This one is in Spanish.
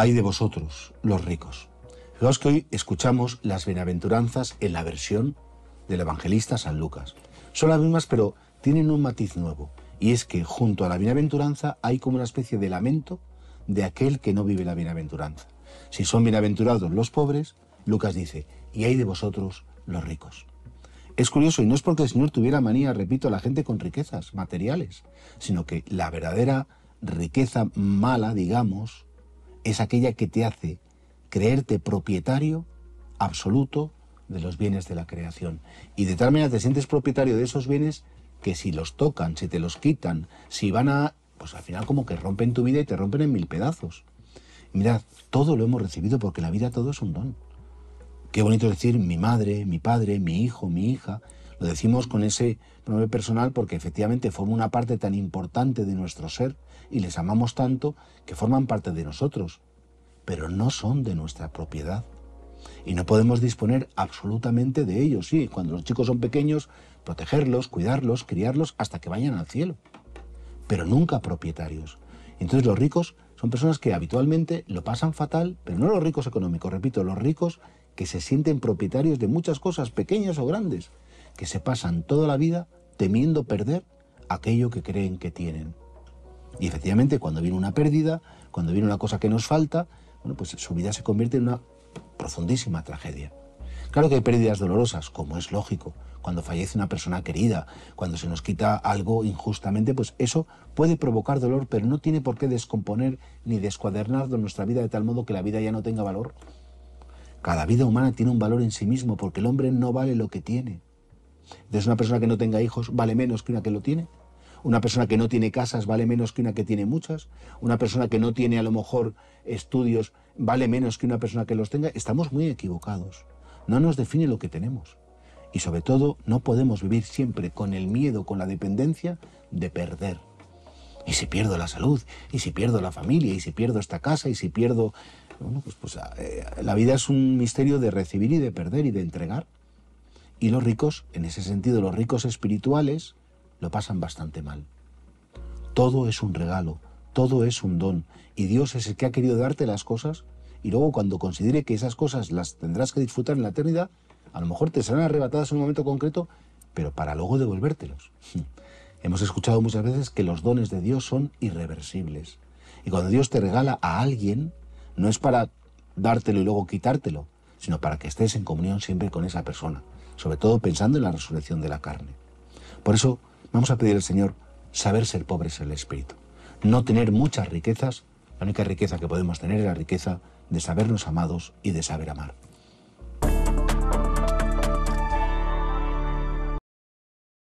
...hay de vosotros, los ricos. Fijaos que hoy escuchamos las bienaventuranzas en la versión del evangelista San Lucas. Son las mismas, pero tienen un matiz nuevo, y es que junto a la bienaventuranza hay como una especie de lamento de aquel que no vive la bienaventuranza. Si son bienaventurados los pobres, Lucas dice, y hay de vosotros los ricos. Es curioso, y no es porque el Señor tuviera manía, repito, a la gente con riquezas materiales, sino que la verdadera riqueza mala, digamos, es aquella que te hace creerte propietario absoluto de los bienes de la creación. Y de tal manera te sientes propietario de esos bienes que si los tocan, si te los quitan, si van a... pues al final como que rompen tu vida y te rompen en mil pedazos. mirad, todo lo hemos recibido porque la vida todo es un don. Qué bonito decir mi madre, mi padre, mi hijo, mi hija, lo decimos con ese nombre personal porque efectivamente forma una parte tan importante de nuestro ser y les amamos tanto que forman parte de nosotros, pero no son de nuestra propiedad. Y no podemos disponer absolutamente de ellos. Sí, cuando los chicos son pequeños, protegerlos, cuidarlos, criarlos hasta que vayan al cielo, pero nunca propietarios. Entonces los ricos son personas que habitualmente lo pasan fatal, pero no los ricos económicos, repito, los ricos que se sienten propietarios de muchas cosas, pequeñas o grandes, que se pasan toda la vida temiendo perder aquello que creen que tienen. Y efectivamente, cuando viene una pérdida, cuando viene una cosa que nos falta, pues su vida se convierte en una profundísima tragedia. Claro que hay pérdidas dolorosas, como es lógico, cuando fallece una persona querida, cuando se nos quita algo injustamente, pues eso puede provocar dolor, pero no tiene por qué descomponer ni descuadernar nuestra vida de tal modo que la vida ya no tenga valor. Cada vida humana tiene un valor en sí mismo porque el hombre no vale lo que tiene. Entonces una persona que no tenga hijos vale menos que una que lo tiene. Una persona que no tiene casas vale menos que una que tiene muchas. Una persona que no tiene a lo mejor estudios vale menos que una persona que los tenga. Estamos muy equivocados. No nos define lo que tenemos. Y sobre todo no podemos vivir siempre con el miedo, con la dependencia de perder. Y si pierdo la salud, y si pierdo la familia, y si pierdo esta casa, y si pierdo... Bueno, pues, pues eh, la vida es un misterio de recibir y de perder y de entregar. Y los ricos, en ese sentido, los ricos espirituales, lo pasan bastante mal. Todo es un regalo, todo es un don, y Dios es el que ha querido darte las cosas, y luego cuando considere que esas cosas las tendrás que disfrutar en la eternidad, a lo mejor te serán arrebatadas en un momento concreto, pero para luego devolvértelos. Hemos escuchado muchas veces que los dones de Dios son irreversibles. Y cuando Dios te regala a alguien, no es para dártelo y luego quitártelo, sino para que estés en comunión siempre con esa persona, sobre todo pensando en la resurrección de la carne. Por eso vamos a pedir al Señor saber ser pobres en el Espíritu, no tener muchas riquezas, la única riqueza que podemos tener es la riqueza de sabernos amados y de saber amar.